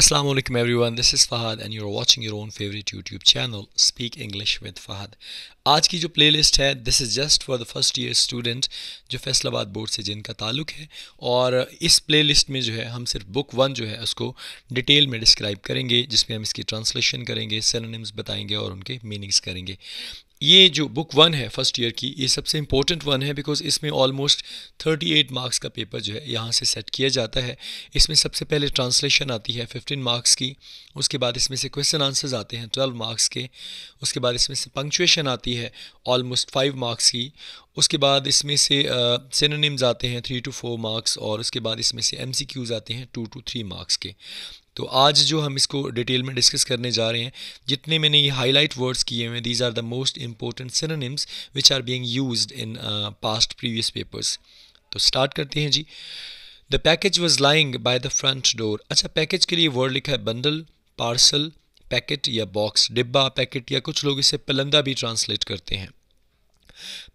Assalamu alaikum everyone this is Fahad and you're watching your own favorite YouTube channel Speak English with Fahad आज की जो playlist है this is just for the first year student जो Faisalabad board से जिनका ताल्लुक है और इस प्लेलिस्ट में जो है हम सिर्फ बुक वन जो है उसको डिटेल में डिस्क्राइब करेंगे जिसमें हम इसकी ट्रांसलेशन करेंगे सेनोनिम्स बताएंगे और उनके मीनिंग्स करेंगे ये जो बुक वन है फर्स्ट ईयर की ये सबसे इम्पोर्टेंट वन है बिकॉज इसमें ऑलमोस्ट 38 मार्क्स का पेपर जो है यहाँ से सेट किया जाता है इसमें सबसे पहले ट्रांसलेशन आती है 15 मार्क्स की उसके बाद इसमें से क्वेश्चन आंसर्स आते हैं 12 मार्क्स के उसके बाद इसमें से पंक्चुएशन आती है ऑलमोस्ट फाइव मार्क्स की उसके बाद इसमें से सिनोनिम्स आते हैं थ्री टू फोर मार्क्स और उसके बाद इसमें से एम आते हैं टू टू थ्री मार्क्स के तो आज जो हम इसको डिटेल में डिस्कस करने जा रहे हैं जितने मैंने ये हाईलाइट वर्ड्स किए हुए हैं these are the most important synonyms which are being used in past previous papers तो स्टार्ट करते हैं जी the package was lying by the front door अच्छा पैकेज के लिए वर्ड लिखा है बंडल पार्सल पैकेट या बॉक्स डिब्बा पैकेट या कुछ लोग इसे पलंदा भी ट्रांसलेट करते हैं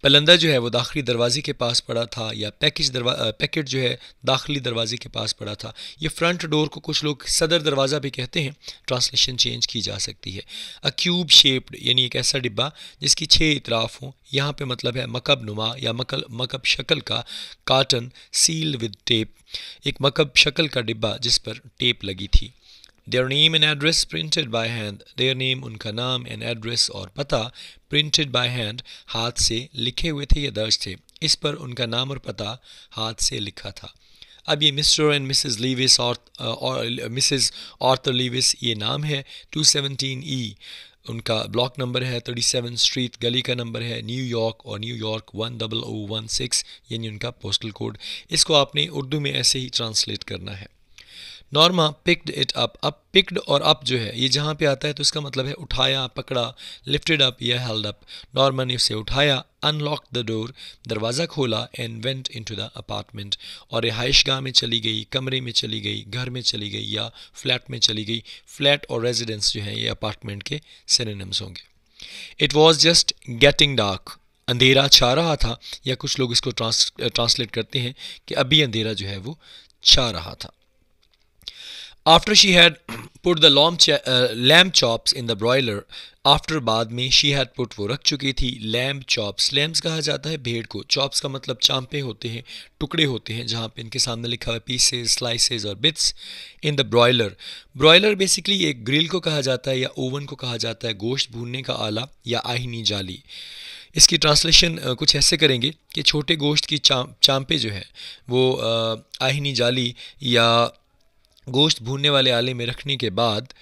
पलंदा जो है वो दाखिली दरवाजे के पास पड़ा था या पैकेज दरवा पैकेट जो है दाखिली दरवाजे के पास पड़ा था ये फ्रंट डोर को कुछ लोग सदर दरवाज़ा भी कहते हैं ट्रांसलेशन चेंज की जा सकती है अ क्यूब शेप्ड यानी एक ऐसा डिब्बा जिसकी छः इतराफ़ हों यहाँ पे मतलब है मकब नुमा या मकल मकब शक्ल का काटन सील विद टेप एक मकब शक्ल का डिब्बा जिस पर टेप लगी थी their name and address printed by hand their name उनका नाम एंड एड्रेस और पता प्रिंटेड बाय हैंड हाथ से लिखे हुए थे या दर्ज थे इस पर उनका नाम और पता हाथ से लिखा था अब ये मिस्टर एंड मिसेस लीविस और मिसेस आर्थर लीविस ये नाम है 217 ई उनका ब्लॉक नंबर है 37 स्ट्रीट गली का नंबर है न्यूयॉर्क और New York one double O one six यानी उनका पोस्टल कोड इसको आपने उर्दू में ऐसे ही ट्रांसलेट करना है Norma picked it up up picked और अप जो है ये जहाँ पे आता है तो इसका मतलब है उठाया पकड़ा लिफ्टेड अप या हेल्ड अप नॉर्मा ने उसे उठाया अनलॉक द डोर दरवाज़ा खोला and went into the apartment और रिहाइश गाह में चली गई कमरे में चली गई घर में चली गई या फ्लैट में चली गई फ्लैट और रेजिडेंस जो है ये अपार्टमेंट के सिनेम्स होंगे it was just getting dark अंधेरा छा रहा था या कुछ लोग इसको ट्रांस ट्रांसलेट करते हैं कि अभी अंधेरा जो है वो छा रहा था After she had put the lamb, ch- uh, lamb chops in the broiler, after बाद में शी हैड पुट वो रख चुकी थी लैम्ब चॉप्स लैम्ब्स कहा जाता है भेड़ को चॉप्स का मतलब चांपे होते हैं टुकड़े होते हैं जहाँ पे इनके सामने लिखा हुआ पीसेज स्लाइसेज और bits in the broiler broiler basically एक ग्रिल को कहा जाता है या ओवन को कहा जाता है गोश्त भूनने का आला या आहिनी जाली इसकी ट्रांसलेशन कुछ ऐसे करेंगे कि छोटे गोश्त की चाम चांपे जो हैं वो आहिनी जाली या गोश्त भूनने वाले आले में रखने के बाद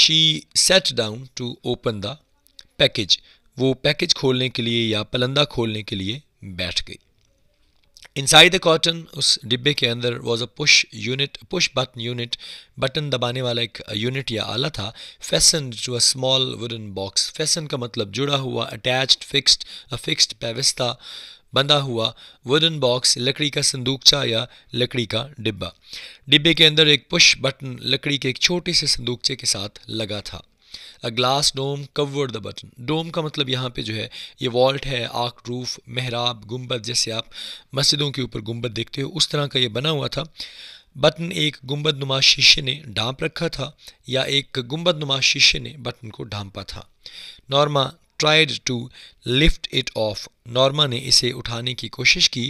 she sat down to open the package वो पैकेज खोलने के लिए या पलंदा खोलने के लिए बैठ गई इनसाइड द कॉटन उस डिब्बे के अंदर was a push unit push button unit button दबाने वाला एक यूनिट या आला था fastened to a small wooden box fastened का मतलब जुड़ा हुआ अटैच्ड फिक्स्ड अ फिक्स्ड पेविस्ता बंधा हुआ वुडन बॉक्स लकड़ी का संदूकचा या लकड़ी का डिब्बा डिब्बे के अंदर एक पुश बटन लकड़ी के एक छोटे से संदूकचे के साथ लगा था a glass dome cover the button dome का मतलब यहाँ पे जो है ये वॉल्ट है आर्क रूफ मेहराब गुंबद जैसे आप मस्जिदों के ऊपर गुंबद देखते हो उस तरह का ये बना हुआ था बटन एक गुंबद नुमा शीशे ने ढांप रखा था या एक गुंबद नुमा शीशे ने बटन को ढांपा था Norma tried to lift it off Norma ने इसे उठाने की कोशिश की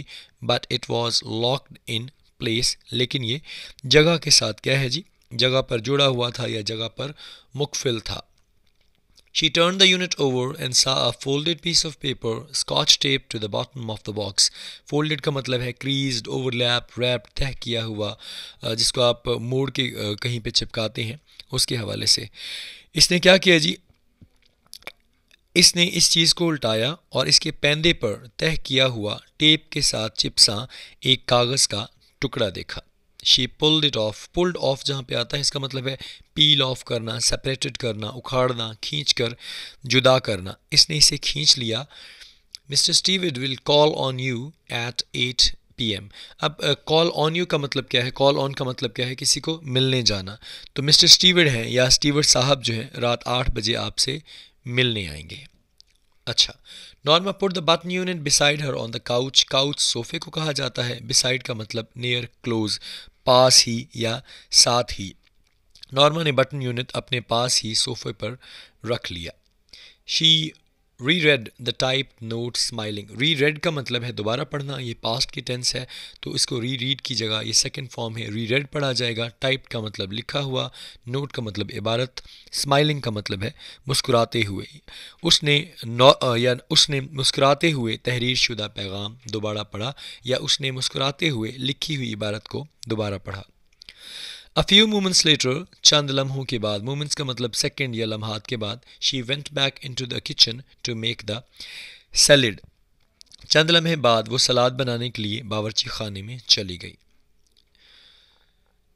but it was locked in place लेकिन ये जगह के साथ क्या है जी जगह पर जुड़ा हुआ था या जगह पर मुकफिल था She turned the unit over and saw a folded piece of paper, scotch tape to the bottom of the box. Folded का मतलब है creased, ओवरलैप रैप तय किया हुआ जिसको आप मोड़ के कहीं पर चिपकाते हैं उसके हवाले से इसने क्या किया जी इसने इस चीज़ को उल्टाया और इसके पैंदे पर तय किया हुआ टेप के साथ चिपसा एक कागज़ का टुकड़ा देखा she pulled it off pulled off जहाँ पे आता है इसका मतलब है पील ऑफ करना सेपरेटेड करना उखाड़ना खींच कर जुदा करना इसने इसे खींच लिया Mr Steward will call on you at eight PM अब कॉल ऑन यू का मतलब क्या है कॉल ऑन का मतलब क्या है किसी को मिलने जाना तो मिस्टर स्टीविड हैं या स्टीविड साहब जो हैं रात आठ बजे आपसे मिलने आएंगे अच्छा Norma put the button unit beside her on the couch couch सोफे को कहा जाता है बिसाइड का मतलब नियर क्लोज पास ही या साथ ही नॉर्मा ने बटन यूनिट अपने पास ही सोफे पर रख लिया she read the type note smiling read का मतलब है दोबारा पढ़ना ये पास्ट की टेंस है तो इसको री रीड की जगह ये सेकेंड फॉर्म है रेड पढ़ा जाएगा टाइप का मतलब लिखा हुआ नोट का मतलब इबारत स्माइलिंग का मतलब है मुस्कुराते हुए उसने या उसने मुस्कुराते हुए तहरीर शुदा पैगाम दोबारा पढ़ा या उसने मुस्कुराते हुए लिखी हुई इबारत को दोबारा पढ़ा A few moments later, चंद लम्हों के बाद moments का मतलब सेकेंड या लम्हात के बाद she went back into the kitchen to make the salad. चंद लम्हे बाद वो सलाद बनाने के लिए बावरची खाने में चली गई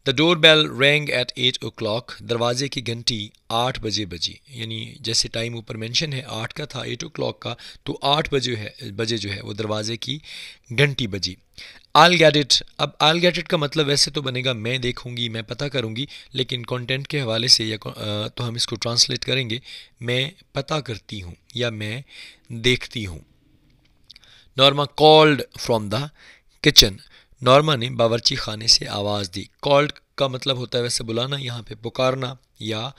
the doorbell rang at eight o'clock दरवाजे की घंटी आठ बजे बजी यानी जैसे टाइम ऊपर मैंशन है आठ का था एट ओ क्लाक का तो आठ बजे है बजे जो है वो दरवाजे की घंटी बजी आल गेट इट अब आल गेट इट का मतलब वैसे तो बनेगा मैं देखूंगी मैं पता करूंगी लेकिन कंटेंट के हवाले से या तो हम इसको ट्रांसलेट करेंगे मैं पता करती हूँ या मैं देखती हूँ Norma called from the kitchen Norma ने बावरची खाने से आवाज़ दी कॉल्ड का मतलब होता है वैसे बुलाना यहाँ पे पुकारना या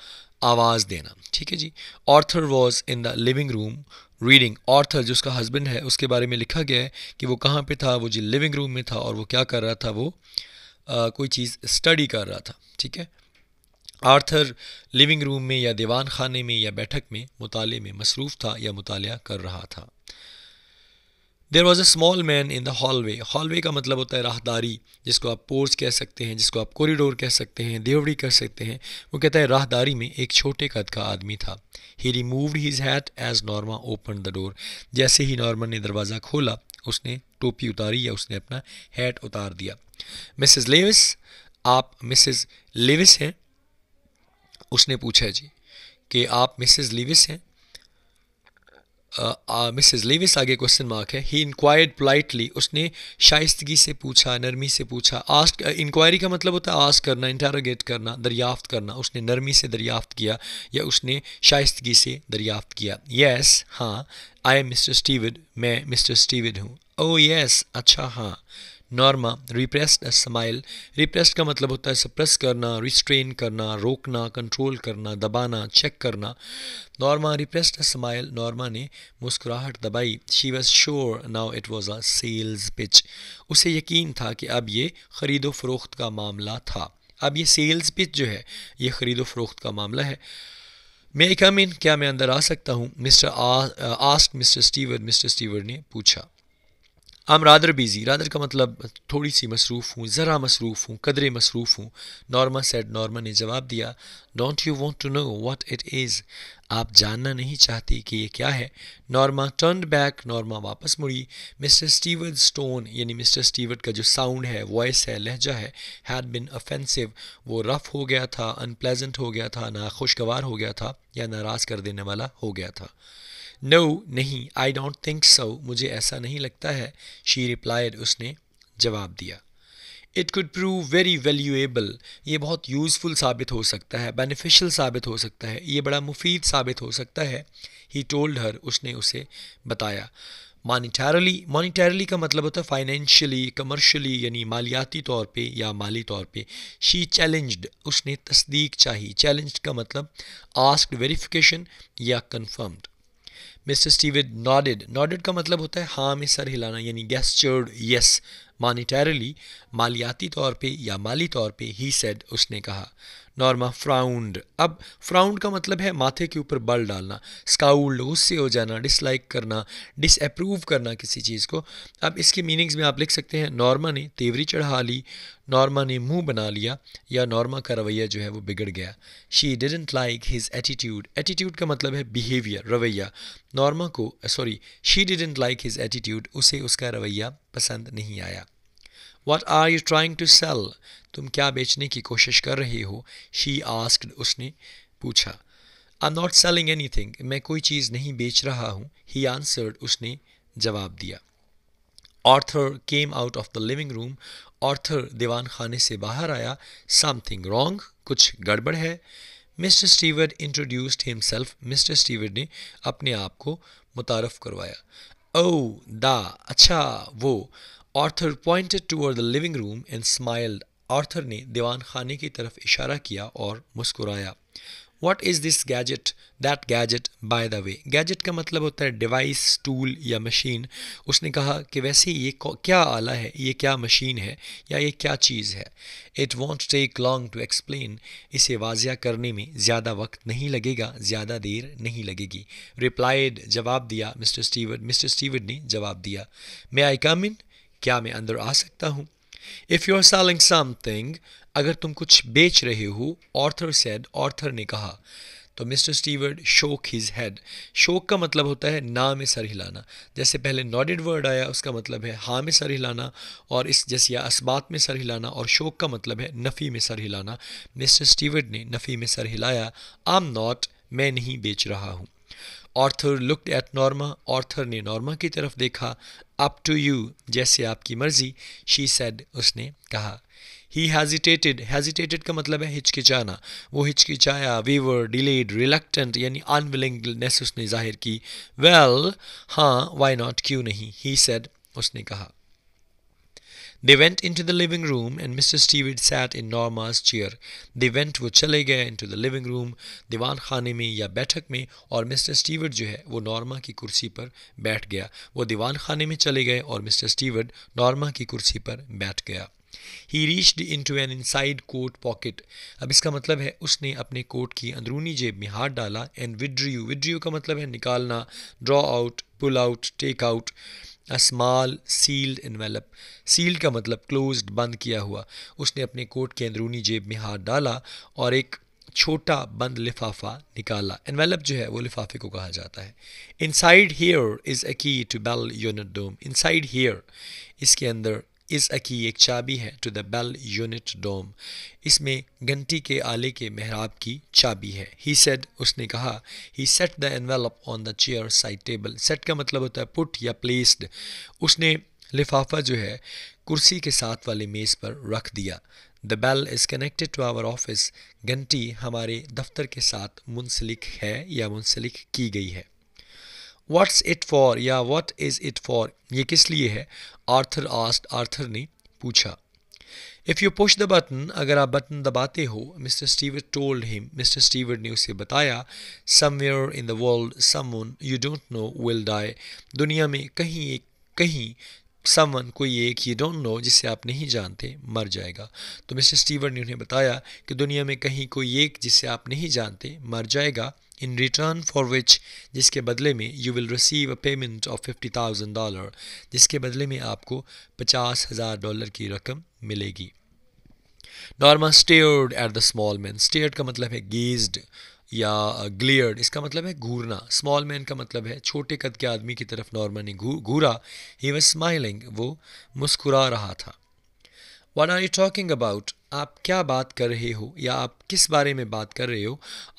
आवाज़ देना ठीक है जी Arthur was in the living room reading Arthur जो उसका हस्बैंड है उसके बारे में लिखा गया है कि वो कहाँ पे था वो जी लिविंग रूम में था और वो क्या कर रहा था वो आ, कोई चीज़ स्टडी कर रहा था ठीक है आर्थर लिविंग रूम में या दीवान खाने में या बैठक में मुताले में मसरूफ़ था या मुताल कर रहा था there was a small man in the hallway hallway का मतलब होता है राहदारी जिसको आप पोर्च कह सकते हैं जिसको आप कॉरिडोर कह सकते हैं देवड़ी कह सकते हैं वो कहता है राहदारी में एक छोटे कद का आदमी था he removed his hat as Norma opened the door जैसे ही नॉर्मन ने दरवाज़ा खोला उसने टोपी उतारी या उसने अपना हैट उतार दिया मिसिज लेविस आप मिसिज लेविस हैं उसने पूछा जी कि आप मिसिज लेविस हैं मिसेस लेविस आगे क्वेश्चन मार्क है ही इंक्वायर्ड पोलाइटली उसने शाइस्तगी से पूछा नरमी से पूछा आस्क इंक्वायरी का मतलब होता है आस्क करना इंटारोगेट करना दरियाफ्त करना उसने नरमी से दरियाफ्त किया या उसने शाइस्तगी से दरियाफ्त किया यस हाँ आई एम मिस्टर स्टीविड मैं मिस्टर स्टीविड हूँ ओ oh, यस अच्छा हाँ Norma repressed a smile repressed का मतलब होता है सप्रेस करना रिस्ट्रेन करना रोकना कंट्रोल करना दबाना चेक करना नॉर्मा रिप्रेस्ड एज नॉर्मा ने मुस्कुराहट दबाई she was sure now it was a sales pitch उसे यकीन था कि अब ये ख़रीदो फरोख्त का मामला था अब ये सेल्स पिच जो है ये ख़रीदो फरोख्त का मामला है मैं कम इन क्या मैं अंदर आ सकता हूँ Mr asked Mr Steward Mr Steward ने पूछा आम रादर बिज़ी रादर का मतलब थोड़ी सी मसरूफ़ हूँ ज़रा मसरूफ़ हूँ कदरे मसरूफ़ हूँ नॉर्मा सेड नॉर्मा ने जवाब दिया don't you want to know what it is आप जानना नहीं चाहती कि ये क्या है नॉर्मा टर्न बैक नॉर्मा वापस मुड़ी मिस्टर स्टीवर्ड स्टोन यानी मिस्टर स्टीवर्ड का जो साउंड है वॉइस है लहजा है हैड बिन अफेंसिव वो रफ़ हो गया था अनप्लेजेंट हो गया था ना खुशगवार हो गया था या नाराज़ कर देने वाला हो गया था नो नहीं आई डोंट थिंक सो मुझे ऐसा नहीं लगता है शी रिप्लाइड उसने जवाब दिया it could prove very valuable ये बहुत यूज़फुल साबित हो सकता है बेनिफिशियल साबित हो सकता है ये बड़ा मुफीद साबित हो सकता है ही टोल्ड हर उसने उसे बताया मानीटारली मानीटारली का मतलब होता है फाइनेंशियली कमर्शली यानी मालियाती तौर पे या माली तौर पे शी चैलेंज्ड उसने तस्दीक चाही चैलेंज्ड का मतलब आस्क वेरिफिकेशन या confirmed Mr Steward nodded nodded का मतलब होता है हाँ में सर हिलाना यानी गेस्टर्ड यस मानिटरली मालियाती तौर पे या माली तौर पे ही सेड उसने कहा नॉर्मा फ्राउंड अब फ्राउंड का मतलब है माथे के ऊपर बल डालना स्काउल्ड गुस्से हो जाना डिसलाइक करना डिसअप्रूव करना किसी चीज़ को अब इसकी मीनिंग्स में आप लिख सकते हैं नॉर्मा ने तेवरी चढ़ा ली नॉर्मा ने मुंह बना लिया या नॉर्मा का रवैया जो है वो बिगड़ गया she didn't like his attitude attitude का मतलब है बिहेवियर रवैया नॉर्मा को sorry she didn't like his attitude उसे उसका रवैया पसंद नहीं आया what are you trying to sell तुम क्या बेचने की कोशिश कर रहे हो शी आस्कड उसने पूछा I am not selling anything मैं कोई चीज़ नहीं बेच रहा हूँ ही आंसर्ड उसने जवाब दिया Arthur came out of the living room Arthur दीवान खाने से बाहर आया समथिंग रॉन्ग कुछ गड़बड़ है mister Steward introduced himself Mr Steward ने अपने आप को मुतारफ़ करवाया ओ oh, दा अच्छा वो Arthur pointed toward the living room and smiled Arthur ने दीवान खाने की तरफ इशारा किया और मुस्कुराया what is this gadget that gadget by the way gadget का मतलब होता है डिवाइस टूल या मशीन उसने कहा कि वैसे ये क्या आला है ये क्या मशीन है या ये क्या चीज़ है it won't take long to explain इसे वाजिया करने में ज़्यादा वक्त नहीं लगेगा ज़्यादा देर नहीं लगेगी रिप्लाइड जवाब दिया मिस्टर स्टीवर्ड मिस्टर स्टीवर्ड ने जवाब दिया मे आई कम इन क्या मैं अंदर आ सकता हूँ if you are selling something अगर तुम कुछ बेच रहे हो ऑर्थर सेड ऑर्थर ने कहा तो Mr Steward shook his head shook का मतलब होता है ना में सर हिलाना जैसे पहले नॉडेड वर्ड आया उसका मतलब है हाँ में सर हिलाना और इस जैसे या इस्बात में सर हिलाना और शोक का मतलब है नफ़ी में सर हिलाना मिस्टर स्टीवर्ड ने नफ़ी में सर हिलाया आई एम नॉट मैं नहीं बेच रहा हूँ Arthur looked at Norma Arthur ने नॉर्मा की तरफ देखा अप टू यू जैसे आपकी मर्जी शी सेड उसने कहा ही हैजिटेटेड हैजिटेटेड का मतलब है हिचकिचाना वो हिचकिचाया वीवर डिलेड रिलक्टेंट यानी अनविलिंगनेस उसने जाहिर की वेल well, हाँ वाई नॉट क्यों नहीं ही सेड उसने कहा They went into the living room and Mr. Stewart sat in Norma's chair. They went वो चले गए into the living room दीवान खाने में या बैठक में और मिस्टर स्टीवर्ट जो है वो नॉर्मा की कुर्सी पर बैठ गया वो दीवान खाने में चले गए और मिस्टर स्टीवर्ट नॉर्मा की कुर्सी पर बैठ गया he reached into an inside coat pocket अब इसका मतलब है उसने अपने कोट की अंदरूनी जेब में हाथ डाला एंड विड्रियू विड्रियू का मतलब है निकालना draw out pull out take out a small sealed envelope sealed का मतलब क्लोज बंद किया हुआ उसने अपने कोट के अंदरूनी जेब में हाथ डाला और एक छोटा बंद लिफाफा निकाला एनवेलप जो है वो लिफाफे को कहा जाता है inside hair is a key to bell unit dome inside here इसके अंदर इस अकी एक चाबी है to the bell unit dome इसमें घंटी के आले के महराब की चाबी है ही सेड उसने कहा he set the envelope on the chair side table set का मतलब होता है पुट या प्लेस्ड उसने लिफाफा जो है कुर्सी के साथ वाले मेज़ पर रख दिया the bell is connected to our office घंटी हमारे दफ्तर के साथ मुंसलिक है या मुंसलिक की गई है व्हाट्स इट फॉर या व्हाट इज़ इट फॉर ये किस लिए है आर्थर आस्ट आर्थर ने पूछा if you push the button अगर आप बटन दबाते हो Mr Steward told him Mr Stewart ने उसे बताया somewhere in the world someone you don't know will die दुनिया में कहीं एक कहीं समवन कोई एक यू डोंट नो जिसे आप नहीं जानते मर जाएगा तो मिस्टर स्टीवर ने उन्हें बताया कि दुनिया में कहीं कोई एक जिसे आप नहीं जानते मर जाएगा in return for which जिसके बदले में you will receive a payment of fifty thousand dollar जिसके बदले में आपको पचास हज़ार डॉलर की रकम मिलेगी Norma stared at the small man stared का मतलब है गेज्ड या ग्लेयर्ड uh, इसका मतलब है घूरना स्मॉल मैन का मतलब है छोटे कद के आदमी की तरफ नॉर्मा ने घूरा ही वॉज स्माइलिंग वो मुस्कुरा रहा था what are you talking about आप क्या बात कर रहे हो या आप किस बारे में बात कर रहे हो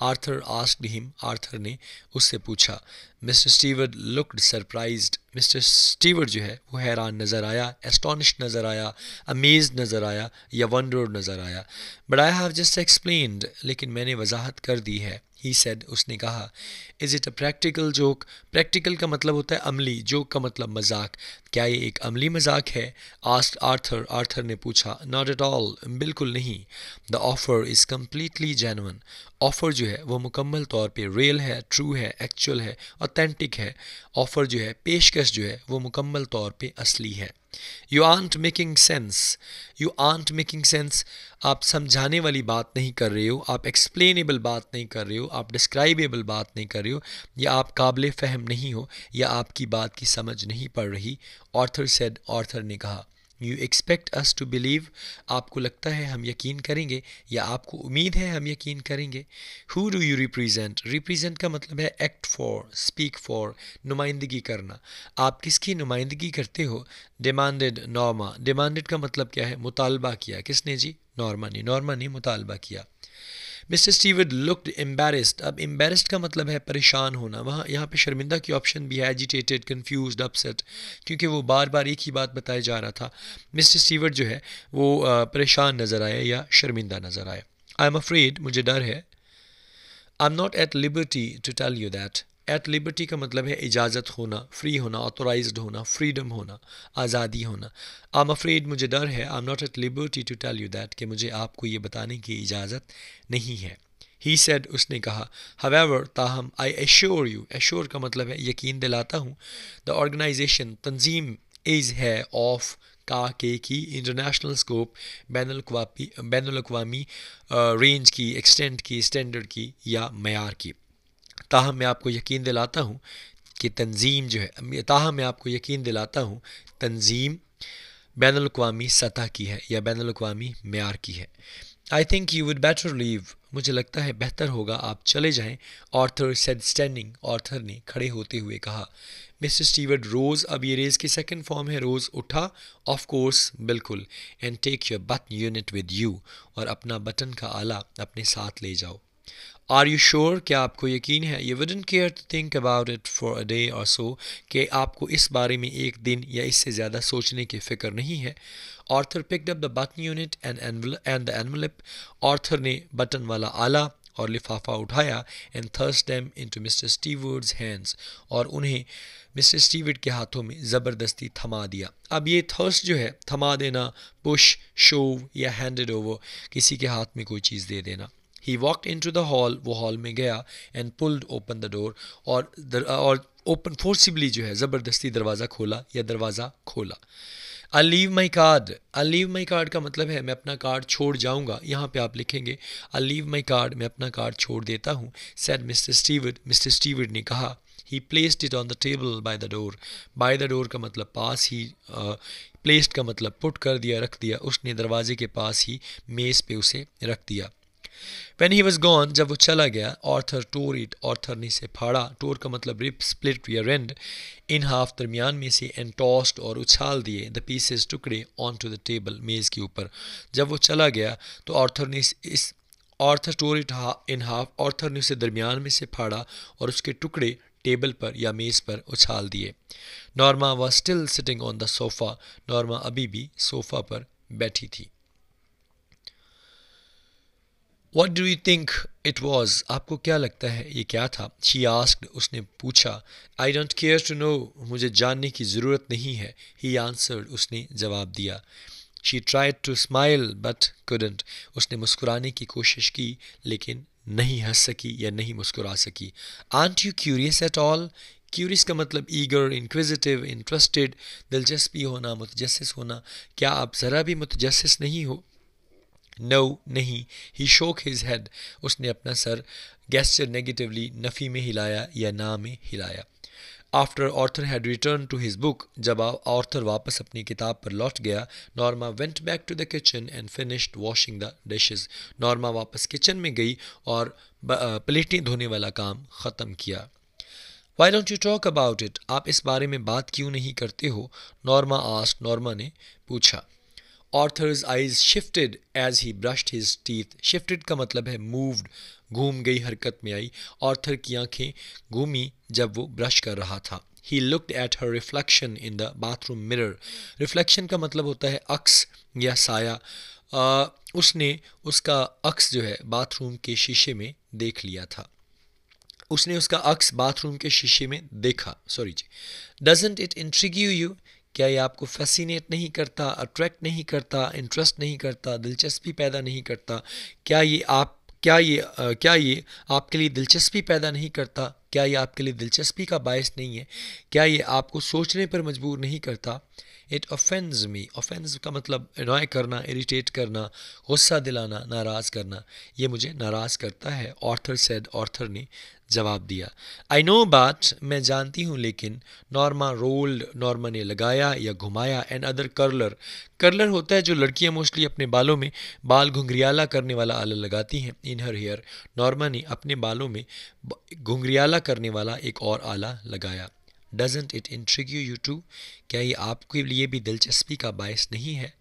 आर्थर आस्क्ड हिम आर्थर ने उससे पूछा Mr Steward looked surprised Mr Steward जो है वो हैरान नज़र आया एस्टोनिश नज़र आया अमेज नज़र आया या वनडोर नज़र आया but I have just explained लेकिन मैंने वजाहत कर दी है ही सेड उसने कहा is it a practical joke practical का मतलब होता है अमली जोक का मतलब मजाक क्या ये एक अमली मजाक है आस्ट आर्थर आर्थर ने पूछा नॉट एट ऑल बिल्कुल नहीं the offer is completely genuine offer जो है वो मुकम्मल तौर पे रियल है ट्रू है एक्चुअल है ऑथेंटिक है ऑफ़र जो है पेशकश जो है वो मुकम्मल तौर पे असली है you aren't making sense you aren't making sense आप समझाने वाली बात नहीं कर रहे हो आप एक्सप्लेनेबल बात नहीं कर रहे हो आप डिस्क्राइबेबल बात नहीं कर रहे हो या आप काबिल फहम नहीं हो या आपकी बात की समझ नहीं पड़ रही ऑर्थर सेड ऑर्थर ने कहा you expect us to believe आपको लगता है हम यकीन करेंगे या आपको उम्मीद है हम यकीन करेंगे who do you represent represent का मतलब है एक्ट फॉर स्पीक फॉर नुमाइंदगी करना आप किसकी नुमाइंदगी करते हो डिमांडेड नॉर्मा डिमांडेड का मतलब क्या है मुतालबा किया किसने जी नॉर्मा ने नॉर्मा ने मुतालबा किया मिस्टर स्टीवर्ड लुकड एम्बेरस्ड अब एम्बेरस्ड का मतलब है परेशान होना वहाँ यहाँ पे शर्मिंदा की ऑप्शन भी है एजिटेटेड कन्फ्यूज अपसेट क्योंकि वो बार बार एक ही बात बताया जा रहा था मिस्टर स्टीवर्ड जो है वो परेशान नज़र आए या शर्मिंदा नज़र आए आई एम अफ्रेड मुझे डर है I am not at liberty to tell you that at liberty का मतलब है इजाज़त होना फ्री होना ऑथोराइज होना फ्रीडम होना आज़ादी होना आई एम अफ्रेड मुझे डर है I am not at liberty to tell you that कि मुझे आपको ये बताने की इजाज़त नहीं है ही सेड उसने कहा हवेवर ताहम आई एश्योर यू एश्योर का मतलब है यकीन दिलाता हूँ द ऑर्गेनाइजेशन तंजीम इज़ है ऑफ़ का के की इंटरनेशनल स्कोप बैन बैन अवी रेंज की एक्सटेंट की स्टैंडर्ड की या मैार की ताहम मैं आपको यकीन दिलाता हूँ कि तंजीम जो है ताहम मैं आपको यकीन दिलाता हूँ तंजीम बैन अवी सतह की है या बैन अवी मैार की है I think you would better leave मुझे लगता है बेहतर होगा आप चले जाएँ ऑर्थर सेड स्टैंडिंग ऑर्थर ने खड़े होते हुए कहा मिस्टर स्टीवर्ड रोज़ अब ये रेज़ की सेकेंड फॉर्म है रोज़ उठा ऑफ कोर्स बिल्कुल and take your button unit with you और अपना बटन का आला अपने साथ ले जाओ आर यू श्योर क्या आपको यकीन है you wouldn't care to think about it for a day और सो कि आपको इस बारे में एक दिन या इससे ज़्यादा सोचने की फ़िक्र नहीं है Arthur picked up the button unit and and the envelope Arthur ने बटन वाला आला और लिफाफा उठाया and thrust them to mister Steward's hands और उन्हें मिस्टर स्टीवर्ड के हाथों में ज़बरदस्ती थमा दिया अब ये थर्स जो है थमा देना पुश शोव या हैंडेड ओवर किसी के हाथ में कोई चीज़ दे देना he walk into the hall वो हॉल में गया and pulled open the door और और ओपन फोर्सिबली जो है ज़बरदस्ती दरवाज़ा खोला या दरवाज़ा खोला I leave my card I leave my card का मतलब है मैं अपना कार्ड छोड़ जाऊंगा यहाँ पे आप लिखेंगे आई लीव माई कार्ड मैं अपना कार्ड छोड़ देता हूँ said mister Steward mister Steward ने कहा he placed it on the table by the door by the door का मतलब पास ही प्लेस्ड uh, का मतलब पुट कर दिया रख दिया उसने दरवाजे के पास ही मेज़ पे उसे रख दिया वैन ही वॉज गॉन जब वो चला गया ऑर्थर टोर इट ऑर्थर ने इसे फाड़ा टोर का मतलब रिप स्प्लिट या रेंड इन हाफ दरमियान में से एंड टॉस्ड और उछाल दिए द पीसेस टुकड़े ऑन टू द टेबल मेज़ के ऊपर जब वो चला गया तो ऑर्थर ने इस, इस ऑर्थर टोर इट हा, इन हाफ ऑर्थर ने उसे दरमियान में से फाड़ा और उसके टुकड़े टेबल पर या मेज़ पर उछाल दिए Norma was still sitting on the sofa Norma अभी भी सोफ़ा पर बैठी थी what do you think it was आपको क्या लगता है ये क्या था शी आस्क्ड उसने पूछा I don't care to know मुझे जानने की ज़रूरत नहीं है ही आंसर्ड उसने जवाब दिया she try to smile but couldn't उसने मुस्कुराने की कोशिश की लेकिन नहीं हंस सकी या नहीं मुस्कुरा सकी aren't you curious at all curious का मतलब ईगर इंक्विजिटिव इंटरेस्टेड दिलचस्पी होना मुतजस होना क्या आप ज़रा भी मुतजस नहीं हो नो नहीं ही शोक हिज हेड उसने अपना सर गेस्चर नेगेटिवली नफ़ी में हिलाया या ना में हिलाया after Arthur had return to his book जब ऑर्थर वापस अपनी किताब पर लौट गया Norma went back to the kitchen and finished washing the dishes Norma वापस किचन में गई और प्लेटें धोने वाला काम ख़त्म किया why don't you talk about it आप इस बारे में बात क्यों नहीं करते हो नॉर्मा आस्ट नॉर्मा ने पूछा Arthur's eyes shifted as he brushed his teeth shifted का मतलब है मूव्ड घूम गई हरकत में आई ऑर्थर की आंखें घूमी जब वो ब्रश कर रहा था he looked at her reflection in the bathroom mirror reflection का मतलब होता है अक्स या साया आ, उसने उसका अक्स जो है बाथरूम के शीशे में देख लिया था उसने उसका अक्स बाथरूम के शीशे में देखा सॉरी जी डजेंट इट इंट्रीग्यू यू क्या ये आपको फैसिनेट नहीं करता अट्रैक्ट नहीं करता इंटरेस्ट नहीं करता दिलचस्पी पैदा नहीं करता क्या ये आप क्या ये आ, क्या ये आपके लिए दिलचस्पी पैदा नहीं करता क्या ये आपके लिए दिलचस्पी का बायस नहीं है क्या ये आपको सोचने पर मजबूर नहीं करता इट ऑफेंस मी ऑफेंस का मतलब अनॉय करना इरीटेट करना गुस्सा दिलाना नाराज़ करना ये मुझे नाराज़ करता है ऑर्थर सेड ऑर्थर ने जवाब दिया आई नो बाट मैं जानती हूँ लेकिन नॉर्मा रोल्ड नॉर्मा ने लगाया या घुमाया एंड अदर कर्लर कर्लर होता है जो लड़कियाँ मोस्टली अपने बालों में बाल घुंघरियाला करने वाला आला लगाती हैं इन हर हेयर नॉर्मा ने अपने बालों में घुंघरियाला खड़ा करने वाला एक और आला लगाया doesn't it you you to क्या ये आपके लिए भी दिलचस्पी का बायस नहीं है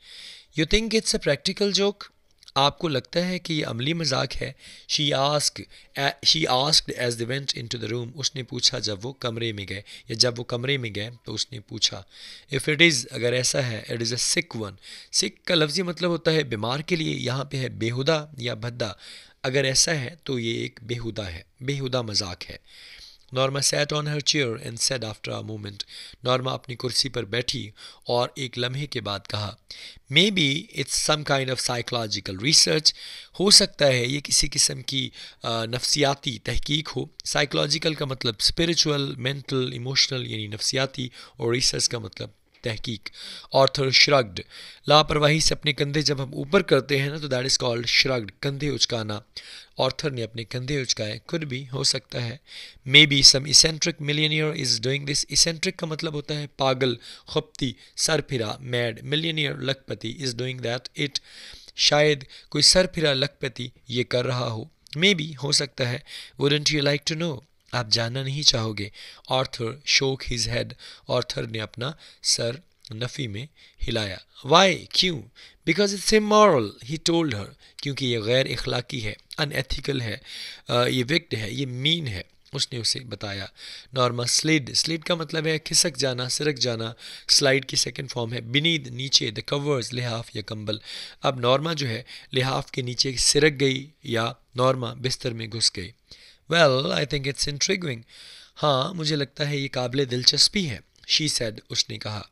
you think it's a practical joke आपको लगता है कि ये अमली मजाक है she ask she ask as then into the room उसने पूछा जब वो कमरे में गए या जब वो कमरे में गए तो उसने पूछा इफ़ इट इज़ अगर ऐसा है it is a sick one sick का लफ्ज़ी मतलब होता है बीमार के लिए यहाँ पे है बेहुदा या भद्दा अगर ऐसा है तो ये एक बेहुदा है बेहुदा मजाक है Norma sat on her chair and said after a moment Norma अपनी कुर्सी पर बैठी और एक लम्हे के बाद कहा maybe it's some kind of psychological research हो सकता है ये किसी किस्म की नफसियाती तहकीक हो साइकोलॉजिकल का मतलब स्पिरिचुअल मेंटल इमोशनल यानी नफसियाती और रिसर्च का मतलब तहकीक ऑर्थर श्रग्ड लापरवाही से अपने कंधे जब हम ऊपर करते हैं ना तो दैट इज़ कॉल्ड श्रग्ड कंधे उचकाना ऑर्थर ने अपने कंधे उचकाए खुद भी हो सकता है maybe some eccentric millionaire is doing this eccentric का मतलब होता है पागल खुपती सर फिरा मैड मिलियनियर लखपति इज़ डूइंग दैट इट शायद कोई सर फिरा लखपति ये कर रहा हो मे बी हो सकता है wouldn't you like to know आप जानना नहीं चाहोगे ऑर्थर शोक हिज हेड ऑर्थर ने अपना सर नफ़ी में हिलाया वाई क्यों because it's a moral he told her क्योंकि ये गैर अखलाक़ी है अनएथिकल है ये विक्ट है ये मीन है उसने उसे बताया नॉर्मा स्लिड स्लिड का मतलब है खिसक जाना सिरक जाना स्लाइड की सेकंड फॉर्म है बिनीद नीचे द कवर्स लिहाफ या कंबल अब नॉर्मा जो है लिहाफ के नीचे सिरक गई या नॉर्मा बिस्तर में घुस गई well I think it's intriguing हाँ मुझे लगता है ये काबिल दिलचस्पी है शी सैड उसने कहा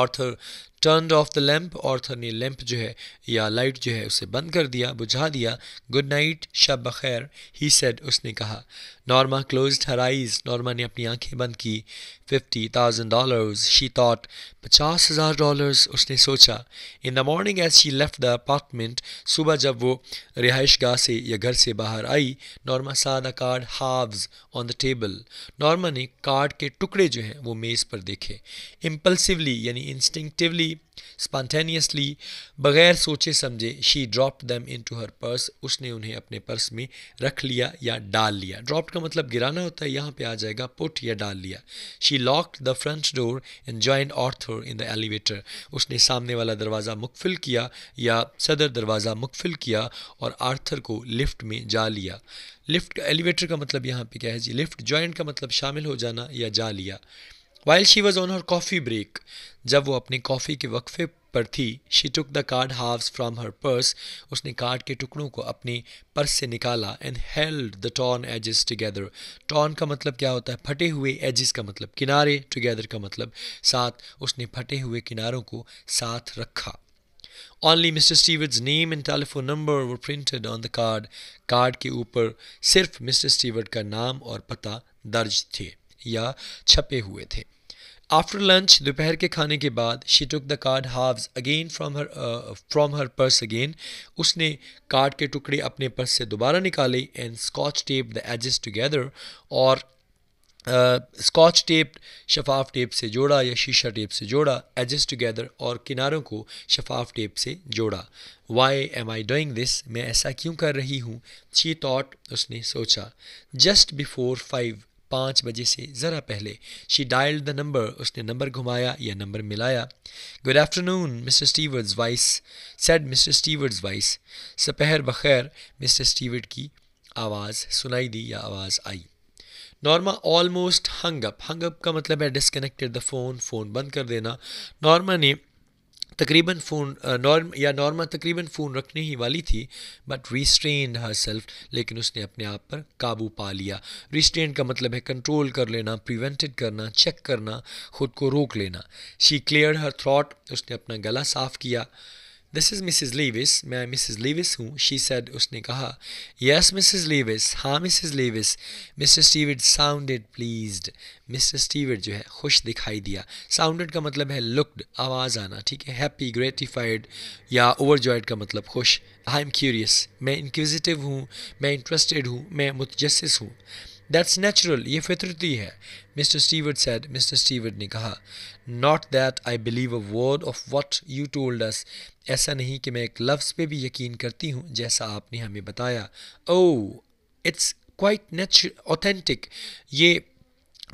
Arthur turn off the lamp और ने लैम्प जो है या लाइट जो है उसे बंद कर दिया बुझा दिया गुड नाइट शब बखैर ही सेड उसने कहा Norma close her eyes Norma ने अपनी आंखें बंद की fifty thousand dollars she thought पचास हज़ार डॉलर्स उसने सोचा in the morning as she left the apartment सुबह जब वो रिहाइश गाह से या घर से बाहर आई Norma saw the card halves on the table Norma ने कार्ड के टुकड़े जो हैं वो मेज़ पर देखे इम्पल्सिवली यानी इंस्टिंगटिवली स्पॉन्टेनियसली बगैर सोचे समझे she drop them into her purse उसने उन्हें अपने पर्स में रख लिया या डाल लिया ड्रॉप का मतलब गिराना होता है यहाँ पे आ जाएगा पुट या डाल लिया she lock the front door and join Arthur in the elevator उसने सामने वाला दरवाज़ा मुकफिल किया या सदर दरवाज़ा मुकफिल किया और आर्थर को लिफ्ट में जा लिया लिफ्ट एलिवेटर का मतलब यहाँ पे क्या है जी लिफ्ट ज्वाइंट का मतलब शामिल हो जाना या जा लिया while she was on her coffee break जब वो अपने कॉफ़ी के वक्फे पर थी शी टुक द कार्ड हाव फ्राम हर पर्स उसने कार्ड के टुकड़ों को अपने पर्स से निकाला and held the torn edges together torn का मतलब क्या होता है फटे हुए एजिस का मतलब किनारे टुगेदर का मतलब साथ उसने फटे हुए किनारों को साथ रखा only mister Steward's name and telephone number were printed on the card card के ऊपर सिर्फ मिस्टर स्टीवर्ड का नाम और पता दर्ज थे या छपे हुए थे आफ्टर लंच दोपहर के खाने के बाद she took the card halves again from her from her purse again उसने कार्ड के टुकड़े अपने पर्स से दोबारा निकाले and Scotch tape the edges together और स्कॉच uh, टेप शफाफ टेप से जोड़ा या शीशा टेप से जोड़ा एजेस टुगेदर और किनारों को शफाफ टेप से जोड़ा why am I doing this मैं ऐसा क्यों कर रही हूँ छी टॉट उसने सोचा जस्ट बिफोर फाइव पाँच बजे से ज़रा पहले शी डायल द नंबर उसने नंबर घुमाया या नंबर मिलाया good afternoon mister Steward's voice said mister Steward's voice सपहर बखैर मिस्टर स्टीवर्ड की आवाज़ सुनाई दी या आवाज़ आई नॉर्मा ऑलमोस्ट हंगअप हंगअप का मतलब है डिसकनेक्टेड द फ़ोन फ़ोन बंद कर देना नॉर्मा ने तकरीबन फ़ोन नॉर्म या नॉर्मा तकरीबन फ़ोन रखने ही वाली थी बट रिस्ट्रेन हर सेल्फ लेकिन उसने अपने आप पर काबू पा लिया रिस्ट्रेन का मतलब है कंट्रोल कर लेना प्रिवेंटेड करना चेक करना खुद को रोक लेना शी क्लियर हर थाट उसने अपना गला साफ़ किया दिस इज़ मिसिज़ लीविस मैं मिसिज़ लीविस हूँ शी सेड उसने कहा यस मिसिज़ लीविस हाँ Mrs Lewis mister Steward sounded pleased mister Steward जो है खुश दिखाई दिया साउंडेड का मतलब है लुकड आवाज़ आना ठीक है हैप्पी ग्रेटिफाइड या ओवर जॉयड का मतलब खुश आई एम क्यूरियस मैं इंक्विजिटिव हूँ मैं इंटरेस्टेड हूँ मैं मुतजस हूँ दैट्स नेचुरल ये फितरती है mister Stewart said mister Stewart ने कहा not that I believe a word of what you told us ऐसा नहीं कि मैं एक लफ्ज़ पे भी यकीन करती हूँ जैसा आपने हमें बताया oh it's quite nature authentic ये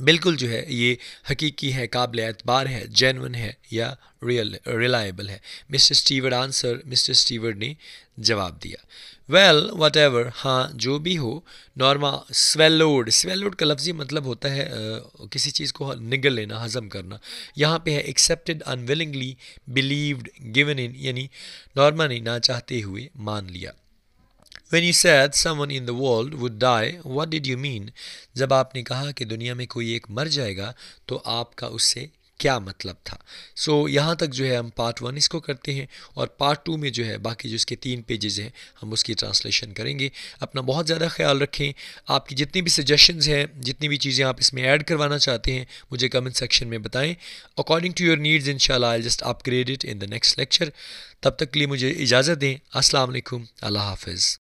बिल्कुल जो है ये हकीकी है काबिल एतबार है जेनवन है या रियल रिलायबल है mister Steward answer mister Steward ने जवाब दिया वेल वट एवर हाँ जो भी हो नॉर्मा स्वेलोड स्वेलोड का लफ्ज़ी मतलब होता है आ, किसी चीज़ को निगल लेना हज़म करना यहाँ पे है accepted unwillingly believed given in यानी नॉर्मा ने ना चाहते हुए मान लिया When you said someone in the world would die, what did you mean? जब आपने कहा कि दुनिया में कोई एक मर जाएगा तो आपका उससे क्या मतलब था सो so, यहाँ तक जो है हम पार्ट वन इसको करते हैं और पार्ट टू में जो है बाकी जो इसके तीन पेजेज़ हैं हम उसकी ट्रांसलेशन करेंगे अपना बहुत ज़्यादा ख्याल रखें आपकी जितनी भी सजेशंस हैं जितनी भी चीज़ें आप इसमें ऐड करवाना चाहते हैं मुझे कमेंट सेक्शन में बताएं अकॉर्डिंग टू योर नीड्स इन शाला I just upgrade it in the next lecture तब तक के लिए मुझे इजाज़त दें असलम अल्लाह हाफिज़